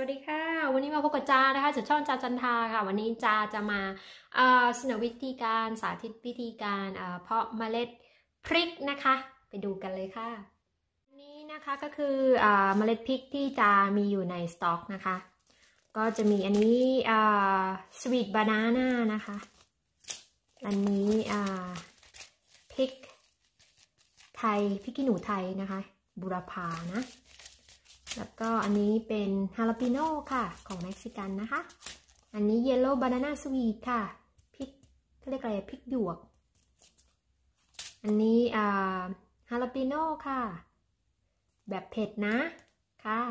สวัสดีค่ะ วันนี้มาพบกับจานะคะจากช่องจาจันทาค่ะ วันนี้จาจะมาเสนอวิธีการสาธิตวิธีการเพาะเมล็ดพริกนะคะ ไปดูกันเลยค่ะอันนี้นะคะก็คืออเมล็ดพริกที่จามีอยู่ในสต็อกนะคะ ก็จะมีอันนี้สวีทบานาน่านะคะ อันนี้พริก ไทยพริกขี้หนูไทยนะคะ บุรพานะแล้วก็อันนี้เป็นฮาลาปิโน่ค่ะ ของเม็กซิกันนะคะ อันนี้เยลโล่บานาน่าสวีทค่ะพริกเขาเรียกอะไรพริกหยวก อันนี้อ่าฮาลาปิโน่ค่ะ แบบเผ็ดนะค่ะ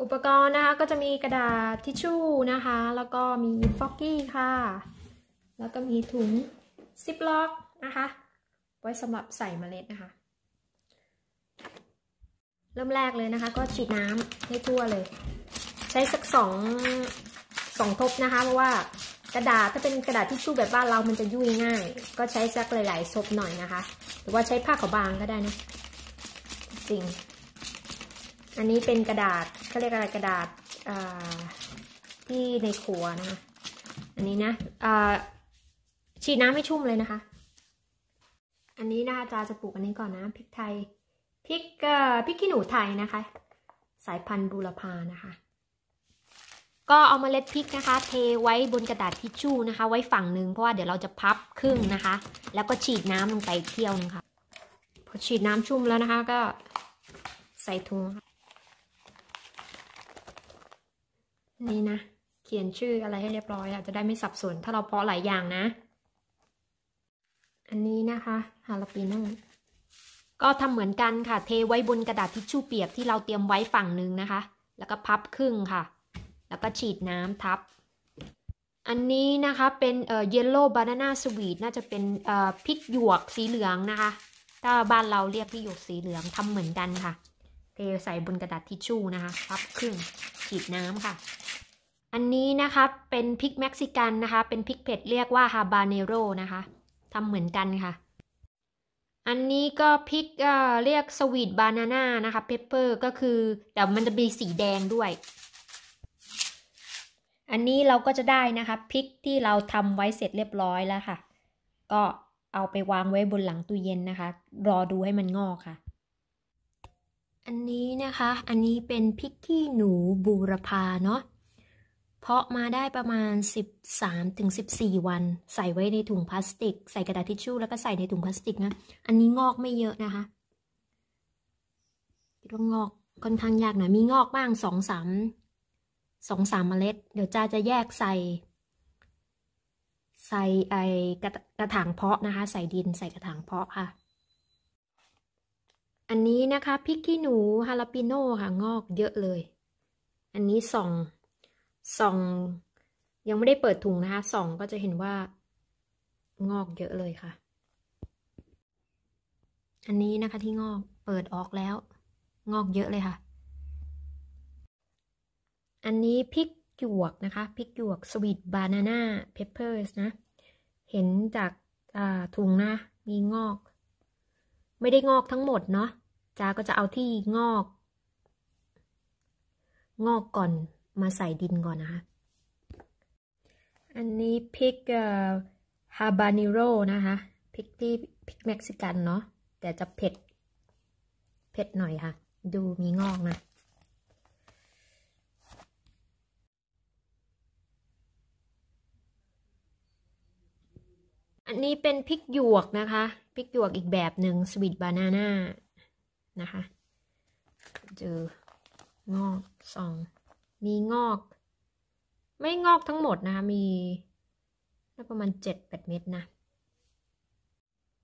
อุปกรณ์นะคะ ก็จะมีกระดาษทิชชู่นะคะ แล้วก็มีฟอกกี้ค่ะ แล้วก็มีถุงซิปล็อกนะคะ ไว้สำหรับใส่เมล็ดนะคะเริ่มแรกเลยนะคะก็ฉีดน้ำให้ทั่วเลย ใช้สักสองสองทบนะคะเพราะว่ากระดาษถ้าเป็นกระดาษที่ชู่แบบบ้านเรามันจะยุ่ยง่าย ก็ใช้สักหลายๆทบหน่อยนะคะ หรือว่าใช้ผ้าขาวบางก็ได้นะจริงอันนี้เป็นกระดาษเขาเรียกอะไรกระดาษที่ในขัวนะคะอันนี้นะฉีดน้ำให้ชุ่มเลยนะคะ อันนี้นะคะจาจะปลูกอันนี้ก่อนนะพริกไทยพริกพริกขี้หนูไทยนะคะ สายพันธุ์บูรพานะคะ ก็เอาเมล็ดพริกนะคะ เทไว้บนกระดาษทิชชู่นะคะ ไว้ฝั่งหนึ่งเพราะว่าเดี๋ยวเราจะพับครึ่งนะคะ แล้วก็ฉีดน้ำลงไปเที่ยวนึงค่ะ พอฉีดน้ำชุ่มแล้วนะคะ ก็ใส่ถุงนี่นะ เขียนชื่ออะไรให้เรียบร้อยอาจจะได้ไม่สับสน ถ้าเราเพาะหลายอย่างนะ อันนี้นะคะฮาลาปิโน่ก็ทำเหมือนกันค่ะ เทไว้บนกระดาษทิชชู่เปียกที่เราเตรียมไว้ฝั่งหนึ่งนะคะ แล้วก็พับครึ่งค่ะ แล้วก็ฉีดน้ำทับ อันนี้นะคะเป็นเอ่อเยลโล่บานาน่าสวีทน่าจะเป็นเอ่อพริกหยวกสีเหลืองนะคะ ถ้าบ้านเราเรียกพริกหยวกสีเหลืองทำเหมือนกันค่ะเทใส่บนกระดาษทิชชู่นะคะพับครึ่งฉีดน้ำค่ะ อันนี้นะคะเป็นพริกเม็กซิกันนะคะเป็นพริกเผ็ดเรียกว่าฮาบาเนโรนะคะทำเหมือนกันค่ะอันนี้ก็พริกเรียกสวีทบานาน่านะคะเพปเปอร์ก็คือเดี๋ยวมันจะมีสีแดงด้วย อันนี้เราก็จะได้นะคะพริกที่เราทำไว้เสร็จเรียบร้อยแล้วค่ะ ก็เอาไปวางไว้บนหลังตู้เย็นนะคะ รอดูให้มันงอกค่ะ อันนี้นะคะ อันนี้เป็นพริกขี้หนูบูรพาเนาะเพาะมาได้ประมาณ13-14 วัน ใส่ไว้ในถุงพลาสติก ใส่กระดาษทิชชู่ แล้วก็ใส่ในถุงพลาสติกนะ อันนี้งอกไม่เยอะนะคะคิดว่างอกค่อนข้างยากหน่อยมีงอกบ้างสองสามสองสามเมล็ดเดี๋ยวจ้าจะแยกใส่ ใส่ไอกระกระถางเพาะนะคะ ใส่ดินใส่กระถางเพาะค่ะ อันนี้นะคะพริกขี้หนูฮาลาปิโน่ค่ะงอก เยอะเลย อันนี้สองส่องยังไม่ได้เปิดถุงนะคะส่องก็จะเห็นว่างอกเยอะเลยค่ะ อันนี้นะคะที่งอกเปิดออกแล้ว งอกเยอะเลยค่ะ อันนี้พริกหยวกนะคะพริกหยวกสวีทบานาน่าเพปเปอร์สนะ เห็นจากถุงนะมีงอก ไม่ได้งอกทั้งหมดเนาะจ้าก็จะเอาที่งอก งอกก่อนมาใส่ดินก่อนนะคะ อันนี้พริก ฮาบานิโร นะคะพริกที่พริกเม็กซิกัน เนาะแต่จะเผ็ด เผ็ดหน่อยค่ะ ดูมีงอกนะ อันนี้เป็นพริกหยวกนะคะพริกหยวกอีกแบบหนึ่งสวีทบานาน่านะคะเจองอกซองมีงอก ไม่งอกทั้งหมดนะคะมีประมาณเจ็ดแปดเม็ดนะ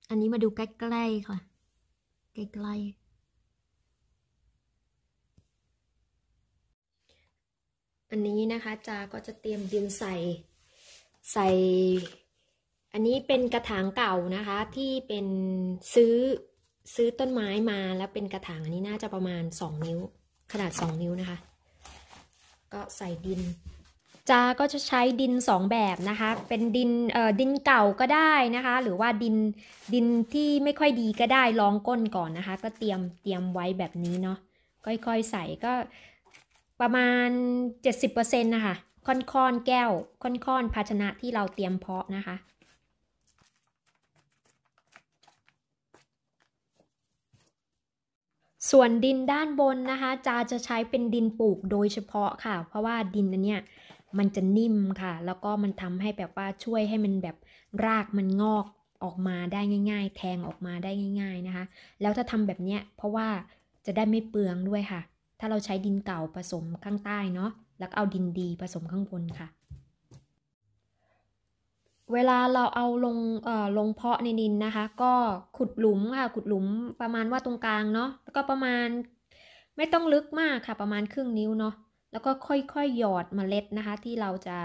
อันนี้มาดูใกล้ๆค่ะใกล้ๆอันนี้นะคะจาก็จะเตรียมดินใส่ใส่ อันนี้เป็นกระถางเก่านะคะ ที่เป็นซื้อซื้อต้นไม้มาแล้วเป็นกระถางอันนี้น่าจะประมาณสองนิ้ว ขนาดสองนิ้วนะคะก็ใส่ดิน จาก็จะใช้ดิน 2 แบบนะคะ เป็นดินเอ่อดินเก่าก็ได้นะคะ หรือว่าดินดินที่ไม่ค่อยดีก็ได้ลองก้นก่อนนะคะ ก็เตรียมเตรียมไว้แบบนี้เนาะ ค่อยๆ ใส่ก็ประมาณ 70%นะคะค่อนๆ แก้วค่อนๆภาชนะที่เราเตรียมเพาะนะคะส่วนดินด้านบนนะคะ จาจะใช้เป็นดินปลูกโดยเฉพาะค่ะ เพราะว่าดินอันเนี้ยมันจะนิ่มค่ะ แล้วก็มันทำให้แบบว่าช่วยให้มันแบบรากมันงอกออกมาได้ง่าย ๆ แทงออกมาได้ง่าย ๆนะคะ แล้วถ้าทำแบบเนี้ยเพราะว่าจะได้ไม่เปลืองด้วยค่ะ ถ้าเราใช้ดินเก่าผสมข้างใต้เนาะ แล้วเอาดินดีผสมข้างบนค่ะเวลาเราเอาลงเอ่อลงเพาะในดินนะคะ ก็ขุดหลุมค่ะขุดหลุมประมาณว่าตรงกลางเนาะแล้วก็ประมาณ ไม่ต้องลึกมากค่ะ ประมาณครึ่งนิ้วเนาะแล้วก็ค่อยค่อยหยอดมเมล็ดนะคะ ที่เราจะ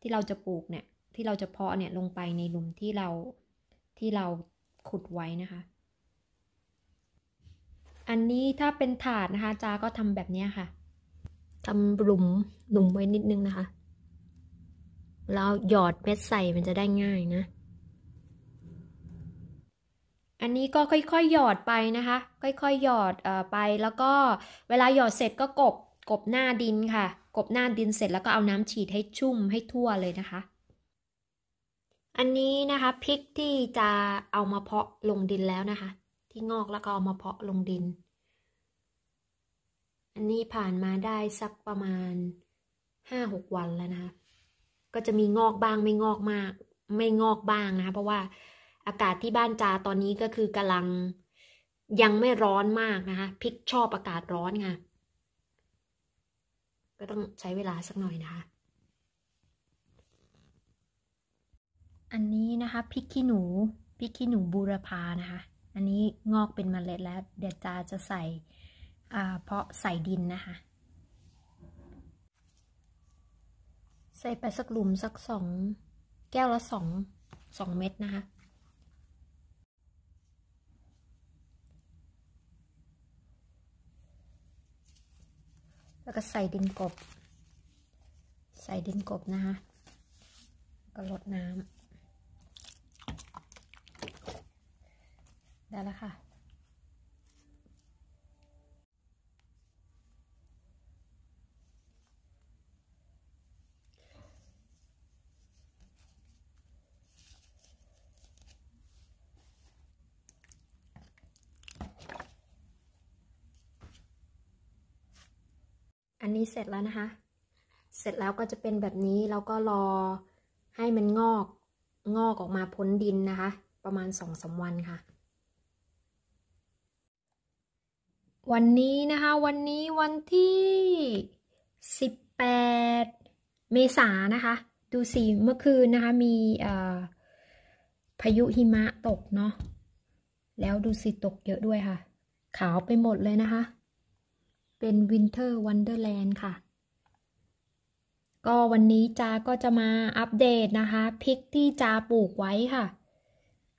ที่เราจะปลูกเนี่ย ที่เราจะเพาะเนี่ยลงไปในหลุมที่เราที่เราขุดไว้นะคะ อันนี้ถ้าเป็นถาดนะคะจาก็ทำแบบนี้ค่ะทำหลุมหลุมไว้นิดนึงนะคะเราหยอดเม็ดใส่มันจะได้ง่ายนะ อันนี้ก็ค่อยๆหยอดไปนะคะ ค่อยๆหยอดไป แล้วก็เวลาหยอดเสร็จก็กบกบหน้าดินค่ะ กบหน้าดินเสร็จ แล้วก็เอาน้ำฉีดให้ชุ่มให้ทั่วเลยนะคะ อันนี้นะคะพริกที่จะเอามาเพาะลงดินแล้วนะคะ ที่งอกแล้วก็เอามาเพาะลงดิน อันนี้ผ่านมาได้สักประมาณห้าหกวันแล้วนะคะก็จะมีงอกบ้างไม่งอกมาก ไม่งอกบ้างนะเพราะว่าอากาศที่บ้านจาตอนนี้ก็คือกำลังยังไม่ร้อนมากนะคะพิกชอบอากาศร้อนไงก็ต้องใช้เวลาสักหน่อยนะคะ อันนี้นะคะพริกขี้หนูพริกขี้หนูบูรพานะคะ อันนี้งอกเป็นมเมล็ด แล้ว เดี๋ยวจาจะใส่เพาะใส่ดินนะคะใส่ไปสักหลุมสักสองแก้วละสองสองเม็ดนะคะ แล้วก็ใส่ดินกบ ใส่ดินกบ นะคะ ก็ลดน้ำได้แล้วค่ะอันนี้เสร็จแล้วนะคะ เสร็จแล้วก็จะเป็นแบบนี้ แล้วก็รอให้มันงอก งอกออกมาพ้นดินนะคะ ประมาณสองสาวันค่ะ วันนี้นะคะ วันนี้วันที่สิบแปดเมษานะคะ ดูสิเมื่อคืนนะคะมีพายุหิมะตกเนาะ แล้วดูสิตกเยอะด้วยค่ะ ขาวไปหมดเลยนะคะเป็นวินเทอร์วันเดอร์แลนด์ค่ะ ก็วันนี้จาก็จะมาอัปเดตนะคะพริกที่จาปลูกไว้ค่ะ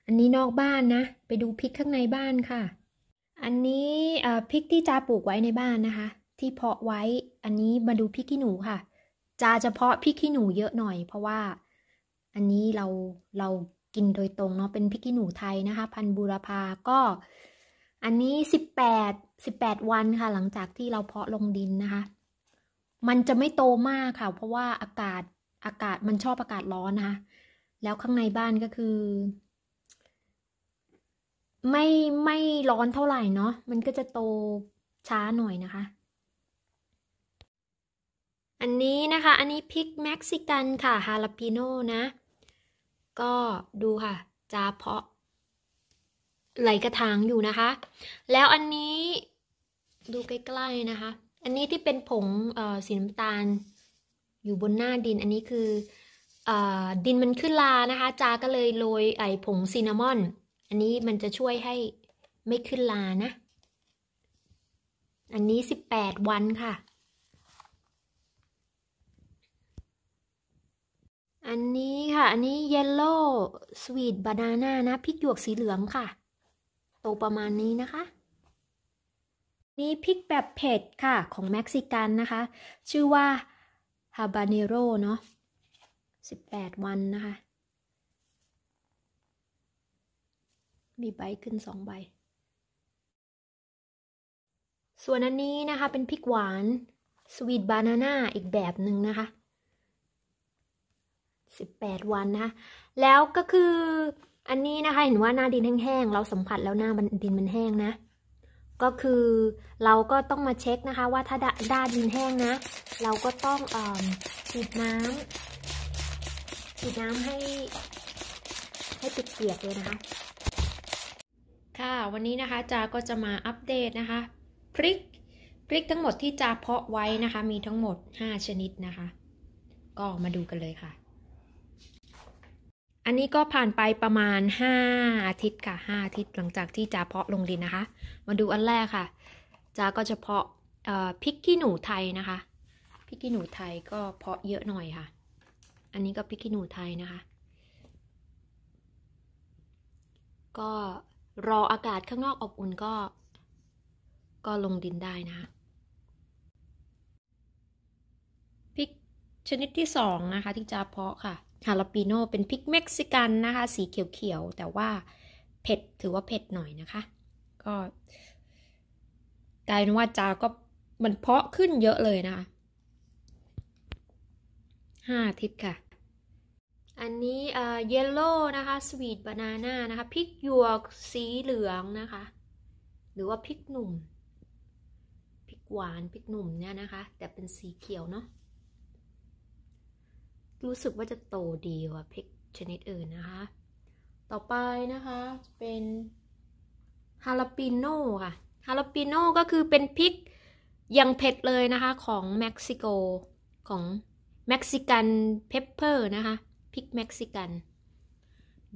อันนี้นอกบ้านนะ ไปดูพริกข้างในบ้านค่ะ อันนี้พริกที่จาปลูกไว้ในบ้านนะคะ ที่เพาะไว้อันนี้มาดูพริกขี้หนูค่ะ จาจะเพาะพริกขี้หนูเยอะหน่อย เพราะว่าอันนี้เราเรากินโดยตรงเนาะเป็นพริกขี้หนูไทยนะคะ พันบูรพาก็อันนี้สิบแปดสิบแปดวันค่ะหลังจากที่เราเพาะลงดินนะคะ มันจะไม่โตมากค่ะ เพราะว่าอากาศอากาศมันชอบอากาศร้อนนะคะแล้วข้างในบ้านก็คือ ไม่ไม่ร้อนเท่าไหร่เนาะมันก็จะโตช้าหน่อยนะคะ อันนี้นะคะอันนี้พริกเม็กซิกันค่ะฮาลาปิโน่นะก็ดูค่ะจะเพาะไหลกระถางอยู่นะคะ แล้วอันนี้ดูใกล้ๆนะคะ อันนี้ที่เป็นผงสีน้ำตาลอยู่บนหน้าดินอันนี้คืออดินมันขึ้นลานะคะ จาก็เลยโรยไอผงซินนามอน อันนี้มันจะช่วยให้ไม่ขึ้นลานะ อันนี้สิบแปดวันค่ะ อันนี้ค่ะ อันนี้เยลโล่สวีทบานาน่านะพริกหยวกสีเหลืองค่ะตประมาณนี้นะคะ นี่พริกแบบเผ็ดค่ะ ของเม็กซิกันนะคะ ชื่อว่าฮาบาเนโรเนาะ18 วันนะคะมีใบขึ้นสองใบ ส่วนอันนี้นะคะเป็นพริกหวานสวีทบานาน่าอีกแบบหนึ่งนะคะ 18 วันนะะแล้วก็คืออันนี้นะคะเห็นว่าหน้าดินแห้งๆเราสัมผัสแล้วหน้าดินมันแห้งนะ ก็คือเราก็ต้องมาเช็คนะคะ ว่าถ้าด้าดินแห้งนะ เราก็ต้องอฉีดน้ำฉีดน้ำให้ ให้ติดเปียกเลยนะคะ ค่ะ วันนี้นะคะจาก็จะมาอัปเดตนะคะพริกพริกทั้งหมดที่จาเพาะไว้นะคะ มีทั้งหมด5ชนิดนะคะ ก็มาดูกันเลยค่ะอันนี้ก็ผ่านไปประมาณ 5 อาทิตย์ค่ะ5อาทิตย์หลังจากที่จะเพาะลงดินนะคะ มาดูอันแรกค่ะจ้าก็จะเพาะพริกขี้หนูไทยนะคะพริกขี้หนูไทยก็เพาะเยอะหน่อยค่ะ อันนี้ก็พริกขี้หนูไทยนะคะ ก็รออากาศข้างนอกอบอุ่นก็ ก็ลงดินได้นะคะพริกชนิดที่สองนะคะที่จะเพาะค่ะฮาลาปิโนเป็นพริกเม็กซิกันนะคะสีเขียวๆ แต่ว่าเผ็ดถือว่าเผ็ดหน่อยนะคะ ก็กลายเป็นว่าจาก็มันเพาะขึ้นเยอะเลยนะคะห้าทิศค่ะ อันนี้เอ่อเยลโล่นะคะ สวีทบานาน่านะคะพริกหยวกสีเหลืองนะคะ หรือว่าพริกหนุ่มพริกหวานพริกหนุ่มเนี่ยนะคะ แต่เป็นสีเขียวเนาะรู้สึกว่าจะโตดีกว่า พริกชนิดอื่นนะคะ ต่อไปนะคะเป็นฮาลาปิโน่ค่ะฮาลาปิโน่ก็คือเป็นพริกยังเผ็ดเลยนะคะของเม็กซิโกของเม็กซิกันเพปเปอร์นะคะ พริกเม็กซิกัน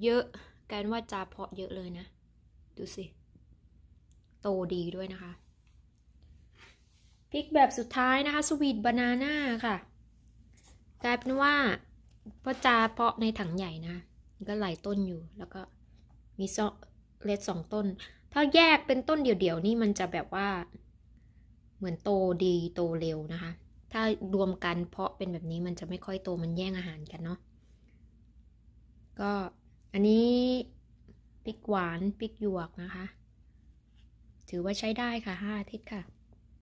เยอะกันว่าจาเพาะเยอะเลยนะ ดูสิ โตดีด้วยนะคะ พริกแบบสุดท้ายนะคะ สวีทบานาน่าค่ะกลายเป็นว่าพ่อจาเพาะในถังใหญ่นะก็หลายต้นอยู่แล้วก็มีซอเล็ดสองต้น ถ้าแยกเป็นต้นเดี่ยวๆ นี่มันจะแบบว่าเหมือนโตดีโตเร็วนะคะ ถ้ารวมกันเพาะเป็นแบบนี้มันจะไม่ค่อยโตมันแย่งอาหารกันเนาะก็อันนี้ปิกหวานปิกหยวกนะคะ ถือว่าใช้ได้ค่ะห้าอาทิตย์ค่ะ